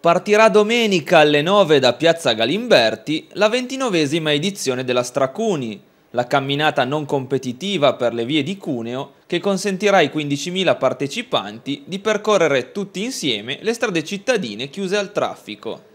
Partirà domenica alle 9 da Piazza Galimberti la ventinovesima edizione della Stracuni, la camminata non competitiva per le vie di Cuneo che consentirà ai 15.000 partecipanti di percorrere tutti insieme le strade cittadine chiuse al traffico.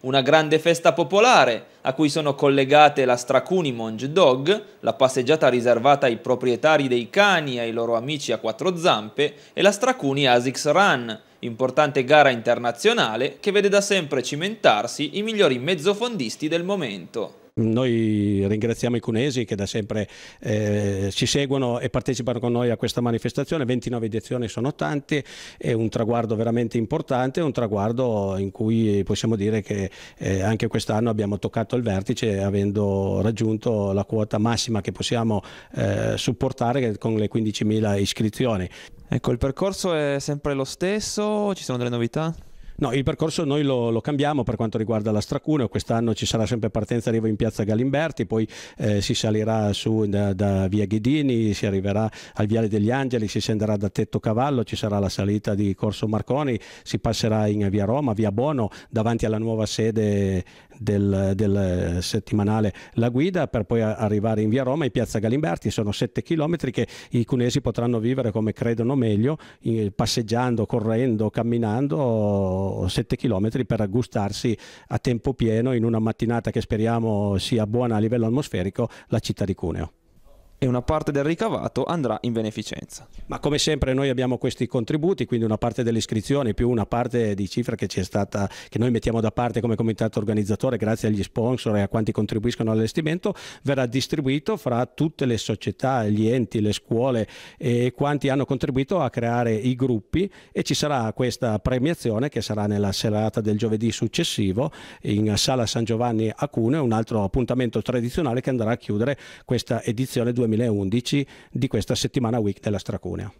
Una grande festa popolare a cui sono collegate la Stracuni Monge Dog, la passeggiata riservata ai proprietari dei cani e ai loro amici a quattro zampe e la Stracuni Asics Run, importante gara internazionale che vede da sempre cimentarsi i migliori mezzofondisti del momento. Noi ringraziamo i cunesi che da sempre eh, ci seguono e partecipano con noi a questa manifestazione, 29 edizioni sono tante, è un traguardo veramente importante, un traguardo in cui possiamo dire che eh, anche quest'anno abbiamo toccato il vertice avendo raggiunto la quota massima che possiamo eh, supportare con le 15.000 iscrizioni. Ecco, il percorso è sempre lo stesso, ci sono delle novità? No, il percorso noi lo, lo, cambiamo per quanto riguarda la Stracuneo, quest'anno ci sarà sempre partenza arrivo in piazza Galimberti, poi eh, si salirà su da, da, via Ghidini, si arriverà al Viale degli Angeli, si scenderà da Tetto Cavallo, ci sarà la salita di Corso Marconi, si passerà in via Roma, via Bono, davanti alla nuova sede del, del eh, settimanale La Guida, per poi arrivare in via Roma in piazza Galimberti, sono 7 km che i cunesi potranno vivere come credono meglio, passeggiando, correndo, camminando 7 km per aggustarsi a tempo pieno in una mattinata che speriamo sia buona a livello atmosferico la città di Cuneo e una parte del ricavato andrà in beneficenza. Ma come sempre noi abbiamo questi contributi, quindi una parte delle iscrizioni più una parte di cifra che ci è stata che noi mettiamo da parte come comitato organizzatore grazie agli sponsor e a quanti contribuiscono all'allestimento verrà distribuito fra tutte le società, gli enti, le scuole e quanti hanno contribuito a creare i gruppi e ci sarà questa premiazione che sarà nella serata del giovedì successivo in Sala San Giovanni a Cuneo, un altro appuntamento tradizionale che andrà a chiudere questa edizione 2020 2011 di questa settimana week della Stracunea.